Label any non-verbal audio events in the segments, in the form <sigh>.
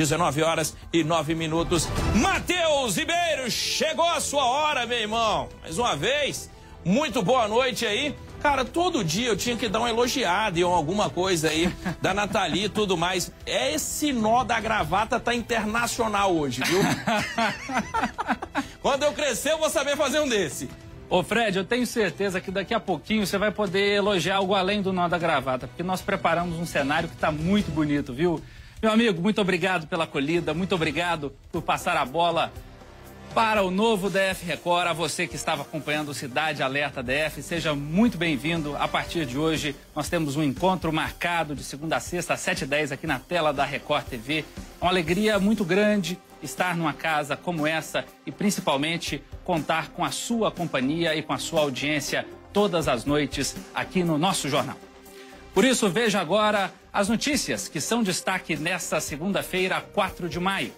19 horas e 9 minutos. Matheus Ribeiro, chegou a sua hora, meu irmão. Mais uma vez, muito boa noite aí. Cara, todo dia eu tinha que dar uma elogiada em alguma coisa aí da Nathalie e tudo mais. É esse nó da gravata tá internacional hoje, viu? <laughs> Quando eu crescer, eu vou saber fazer um desse. Ô Fred, eu tenho certeza que daqui a pouquinho você vai poder elogiar algo além do nó da gravata, porque nós preparamos um cenário que tá muito bonito, viu? Meu amigo, muito obrigado pela acolhida, muito obrigado por passar a bola para o novo DF Record. A você que estava acompanhando o Cidade Alerta DF, seja muito bem-vindo. A partir de hoje, nós temos um encontro marcado de segunda a sexta, às 7h10, aqui na tela da Record TV. É uma alegria muito grande estar numa casa como essa e principalmente contar com a sua companhia e com a sua audiência todas as noites aqui no nosso jornal. Por isso, veja agora as notícias que são destaque nesta segunda-feira, 4 de maio.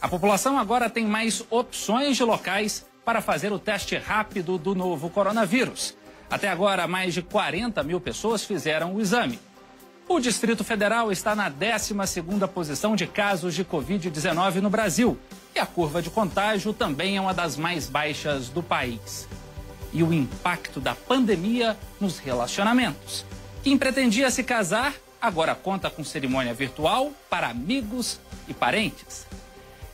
A população agora tem mais opções de locais para fazer o teste rápido do novo coronavírus. Até agora, mais de 40 mil pessoas fizeram o exame. O Distrito Federal está na 12 posição de casos de Covid-19 no Brasil e a curva de contágio também é uma das mais baixas do país. E o impacto da pandemia nos relacionamentos. Quem pretendia se casar agora conta com cerimônia virtual para amigos e parentes.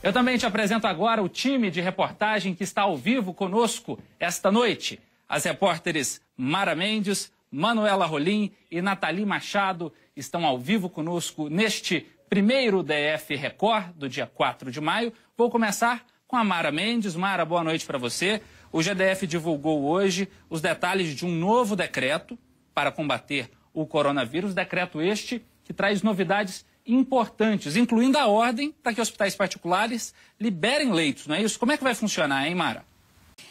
Eu também te apresento agora o time de reportagem que está ao vivo conosco esta noite. As repórteres Mara Mendes, Manuela Rolim e Nathalie Machado estão ao vivo conosco neste primeiro DF Record do dia 4 de maio. Vou começar com a Mara Mendes. Mara, boa noite para você. O GDF divulgou hoje os detalhes de um novo decreto para combater o coronavírus, decreto este que traz novidades importantes, incluindo a ordem para que hospitais particulares liberem leitos, não é isso? Como é que vai funcionar, hein, Mara?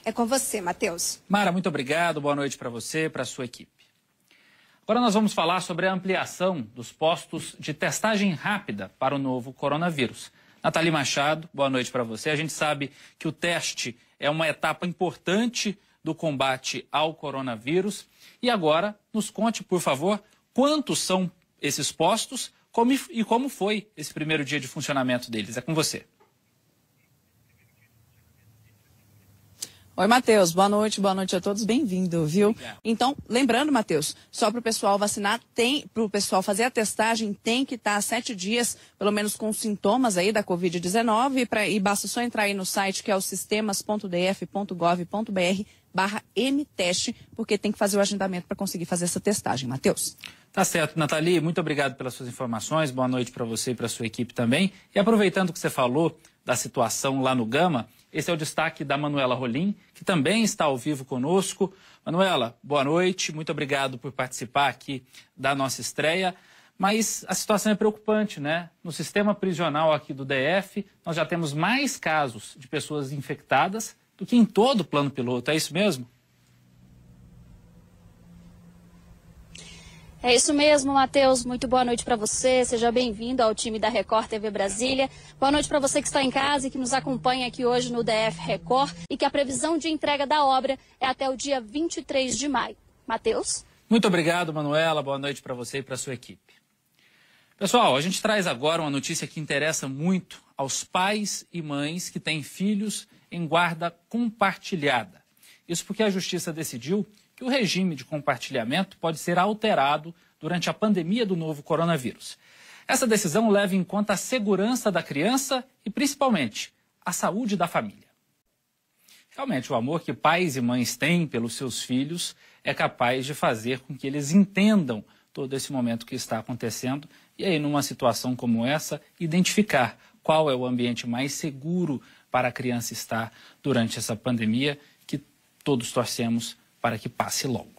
É com você, Matheus. Mara, muito obrigado. Boa noite para você, para sua equipe. Agora nós vamos falar sobre a ampliação dos postos de testagem rápida para o novo coronavírus. Nathalie Machado, boa noite para você. A gente sabe que o teste é uma etapa importante do combate ao coronavírus. E agora, nos conte, por favor, quantos são esses postos como, e como foi esse primeiro dia de funcionamento deles. É com você. Oi, Matheus. Boa noite, boa noite a todos. Bem-vindo, viu? Então, lembrando, Matheus, só para o pessoal vacinar, tem, para o pessoal fazer a testagem, tem que estar tá sete dias, pelo menos com sintomas aí da Covid-19. E, e basta só entrar aí no site que é o sistemas.df.gov.br barra mteste, porque tem que fazer o agendamento para conseguir fazer essa testagem, Matheus. Tá certo, Nathalie, muito obrigado pelas suas informações, boa noite para você e para sua equipe também. E aproveitando que você falou da situação lá no Gama, esse é o destaque da Manuela Rolim, que também está ao vivo conosco. Manuela, boa noite, muito obrigado por participar aqui da nossa estreia. Mas a situação é preocupante, né? No sistema prisional aqui do DF, nós já temos mais casos de pessoas infectadas do que em todo o plano piloto, é isso mesmo? É isso mesmo, Matheus. Muito boa noite para você. Seja bem-vindo ao time da Record TV Brasília. Boa noite para você que está em casa e que nos acompanha aqui hoje no DF Record e que a previsão de entrega da obra é até o dia 23 de maio. Matheus? Muito obrigado, Manuela. Boa noite para você e para sua equipe. Pessoal, a gente traz agora uma notícia que interessa muito aos pais e mães que têm filhos em guarda compartilhada. Isso porque a justiça decidiu que o regime de compartilhamento pode ser alterado durante a pandemia do novo coronavírus. Essa decisão leva em conta a segurança da criança e, principalmente, a saúde da família. Realmente, o amor que pais e mães têm pelos seus filhos é capaz de fazer com que eles entendam todo esse momento que está acontecendo e aí, numa situação como essa, identificar qual é o ambiente mais seguro para a criança estar durante essa pandemia que todos torcemos para que passe logo.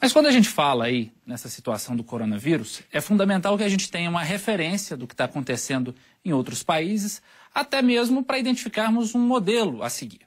Mas quando a gente fala aí nessa situação do coronavírus, é fundamental que a gente tenha uma referência do que está acontecendo em outros países, até mesmo para identificarmos um modelo a seguir.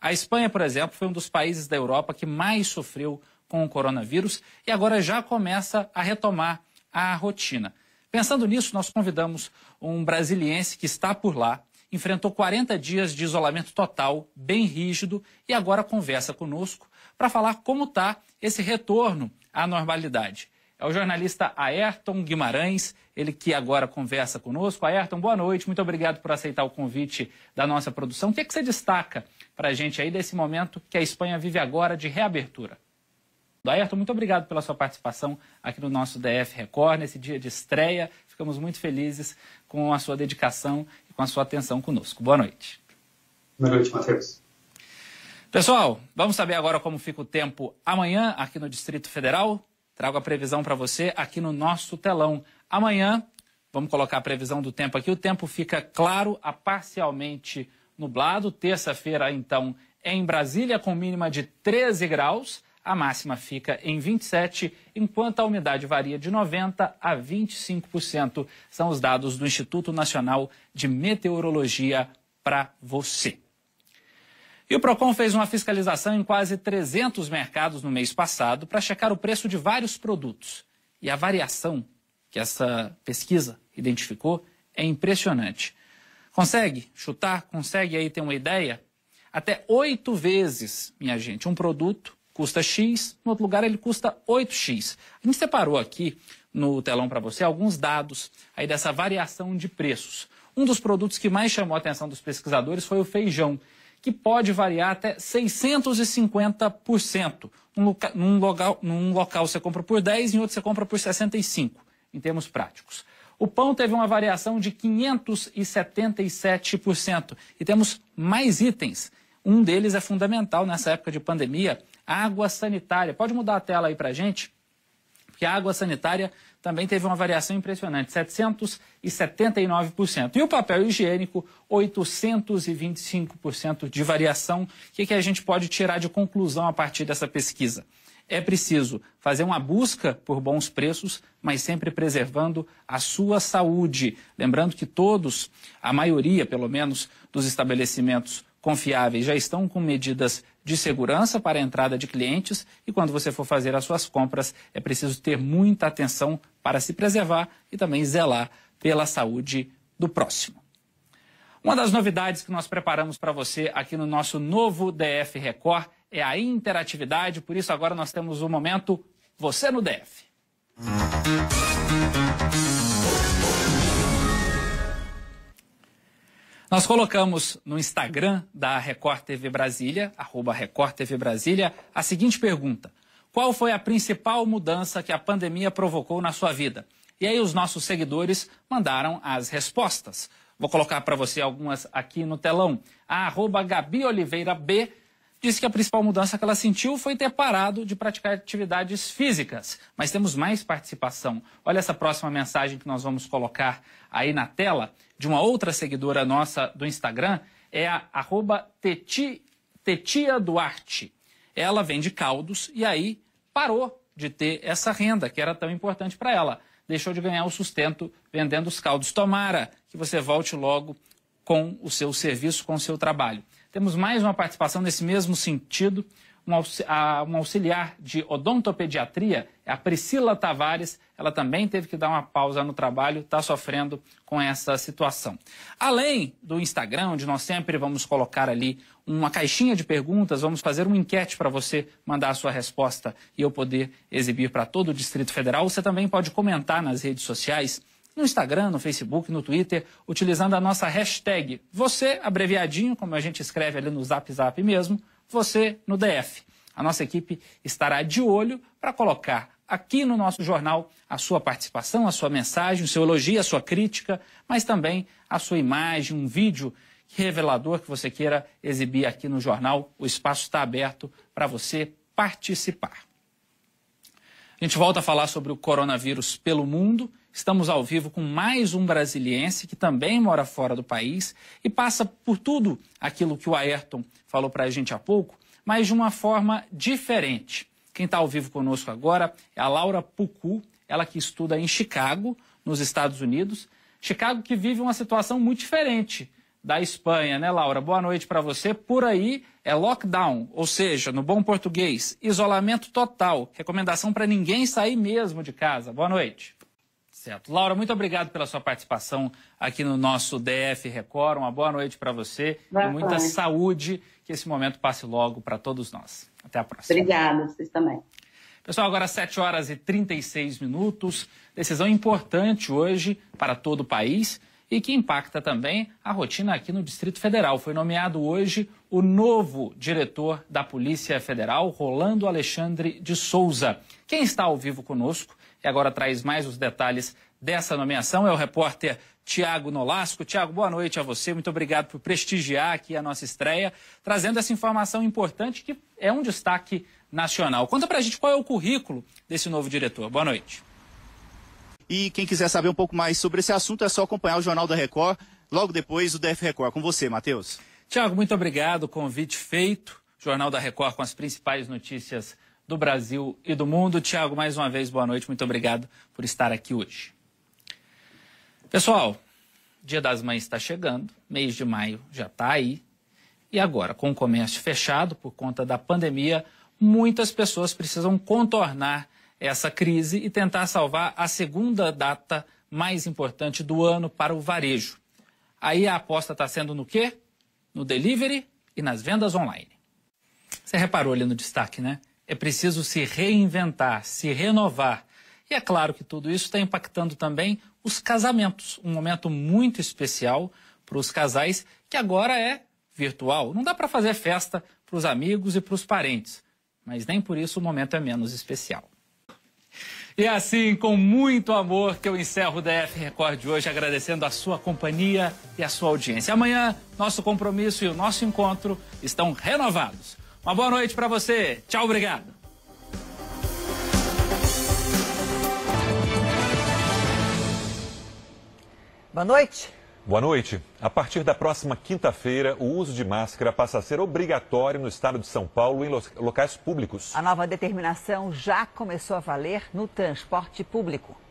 A Espanha, por exemplo, foi um dos países da Europa que mais sofreu com o coronavírus e agora já começa a retomar a rotina. Pensando nisso, nós convidamos um brasiliense que está por lá, enfrentou 40 dias de isolamento total, bem rígido, e agora conversa conosco para falar como está esse retorno à normalidade. É o jornalista Ayrton Guimarães, ele que agora conversa conosco. Ayrton, boa noite, muito obrigado por aceitar o convite da nossa produção. O que, é que você destaca para a gente aí desse momento que a Espanha vive agora de reabertura? Ayrton, muito obrigado pela sua participação aqui no nosso DF Record, nesse dia de estreia. Ficamos muito felizes com a sua dedicação e com a sua atenção conosco. Boa noite. Boa noite, Matheus. Pessoal, vamos saber agora como fica o tempo amanhã aqui no Distrito Federal? Trago a previsão para você aqui no nosso telão. Amanhã, vamos colocar a previsão do tempo aqui. O tempo fica claro a parcialmente nublado. Terça-feira, então, em Brasília, com mínima de 13 graus. A máxima fica em 27, enquanto a umidade varia de 90% a 25%. São os dados do Instituto Nacional de Meteorologia para você. E o Procon fez uma fiscalização em quase 300 mercados no mês passado para checar o preço de vários produtos. E a variação que essa pesquisa identificou é impressionante. Consegue chutar? Consegue aí ter uma ideia? Até oito vezes, minha gente, um produto custa X, no outro lugar ele custa 8X. A gente separou aqui no telão para você alguns dados aí dessa variação de preços. Um dos produtos que mais chamou a atenção dos pesquisadores foi o feijão, que pode variar até 650%. Num, num, local, num local você compra por 10, em outro você compra por 65, em termos práticos. O pão teve uma variação de 577%. E temos mais itens. Um deles é fundamental nessa época de pandemia, água sanitária. Pode mudar a tela aí para gente? Porque a água sanitária também teve uma variação impressionante, 779%. E o papel higiênico, 825% de variação. O que, que a gente pode tirar de conclusão a partir dessa pesquisa? É preciso fazer uma busca por bons preços, mas sempre preservando a sua saúde. Lembrando que todos, a maioria pelo menos, dos estabelecimentos confiáveis já estão com medidas de segurança para a entrada de clientes e quando você for fazer as suas compras, é preciso ter muita atenção para se preservar e também zelar pela saúde do próximo. Uma das novidades que nós preparamos para você aqui no nosso novo DF Record é a interatividade, por isso agora nós temos o momento Você no DF. Nós colocamos no Instagram da Record TV Brasília, arroba Record TV Brasília, a seguinte pergunta. Qual foi a principal mudança que a pandemia provocou na sua vida? E aí os nossos seguidores mandaram as respostas. Vou colocar para você algumas aqui no telão. A arroba Gabi Oliveira B disse que a principal mudança que ela sentiu foi ter parado de praticar atividades físicas. Mas temos mais participação. Olha essa próxima mensagem que nós vamos colocar aí na tela, de uma outra seguidora nossa do Instagram, é a arroba teti, Tetia Duarte. Ela vende caldos e aí parou de ter essa renda que era tão importante para ela. Deixou de ganhar o sustento vendendo os caldos. Tomara que você volte logo com o seu serviço, com o seu trabalho. Temos mais uma participação nesse mesmo sentido. Um, auxiliar de odontopediatria, é a Priscila Tavares, ela também teve que dar uma pausa no trabalho, está sofrendo com essa situação. Além do Instagram, onde nós sempre vamos colocar ali uma caixinha de perguntas, vamos fazer uma enquete para você mandar a sua resposta e eu poder exibir para todo o Distrito Federal. Você também pode comentar nas redes sociais no Instagram, no Facebook, no Twitter, utilizando a nossa hashtag você, abreviadinho, como a gente escreve ali no Zap Zap mesmo, você no DF. A nossa equipe estará de olho para colocar aqui no nosso jornal a sua participação, a sua mensagem, o seu elogio, a sua crítica, mas também a sua imagem, um vídeo revelador que você queira exibir aqui no jornal. O espaço está aberto para você participar. A gente volta a falar sobre o coronavírus pelo mundo Estamos ao vivo com mais um brasiliense que também mora fora do país e passa por tudo aquilo que o Ayrton falou para a gente há pouco, mas de uma forma diferente. Quem está ao vivo conosco agora é a Laura Pucu, ela que estuda em Chicago, nos Estados Unidos. Chicago que vive uma situação muito diferente da Espanha, né, Laura? Boa noite para você. Por aí é lockdown, ou seja, no bom português, isolamento total, recomendação para ninguém sair mesmo de casa. Boa noite certo. Laura, muito obrigado pela sua participação aqui no nosso DF Record. Uma boa noite para você boa e muita saúde. Que esse momento passe logo para todos nós. Até a próxima. Obrigada, vocês também. Pessoal, agora 7 horas e 36 minutos. Decisão importante hoje para todo o país e que impacta também a rotina aqui no Distrito Federal. Foi nomeado hoje o novo diretor da Polícia Federal, Rolando Alexandre de Souza. Quem está ao vivo conosco e agora traz mais os detalhes dessa nomeação. É o repórter Tiago Nolasco. Tiago, boa noite a você. Muito obrigado por prestigiar aqui a nossa estreia, trazendo essa informação importante que é um destaque nacional. Conta pra gente qual é o currículo desse novo diretor. Boa noite. E quem quiser saber um pouco mais sobre esse assunto é só acompanhar o Jornal da Record, logo depois o DF Record. Com você, Matheus. Tiago, muito obrigado. Convite feito. Jornal da Record com as principais notícias do Brasil e do mundo. Tiago, mais uma vez, boa noite. Muito obrigado por estar aqui hoje. Pessoal, Dia das Mães está chegando, mês de maio já está aí. E agora, com o comércio fechado por conta da pandemia, muitas pessoas precisam contornar essa crise e tentar salvar a segunda data mais importante do ano para o varejo. Aí a aposta está sendo no quê? No delivery e nas vendas online. Você reparou ali no destaque, né? É preciso se reinventar, se renovar. E é claro que tudo isso está impactando também os casamentos. Um momento muito especial para os casais, que agora é virtual. Não dá para fazer festa para os amigos e para os parentes, mas nem por isso o momento é menos especial. E é assim, com muito amor, que eu encerro o DF Record de hoje, agradecendo a sua companhia e a sua audiência. Amanhã, nosso compromisso e o nosso encontro estão renovados. Uma boa noite para você. Tchau, obrigado. Boa noite. Boa noite. A partir da próxima quinta-feira, o uso de máscara passa a ser obrigatório no estado de São Paulo em locais públicos. A nova determinação já começou a valer no transporte público.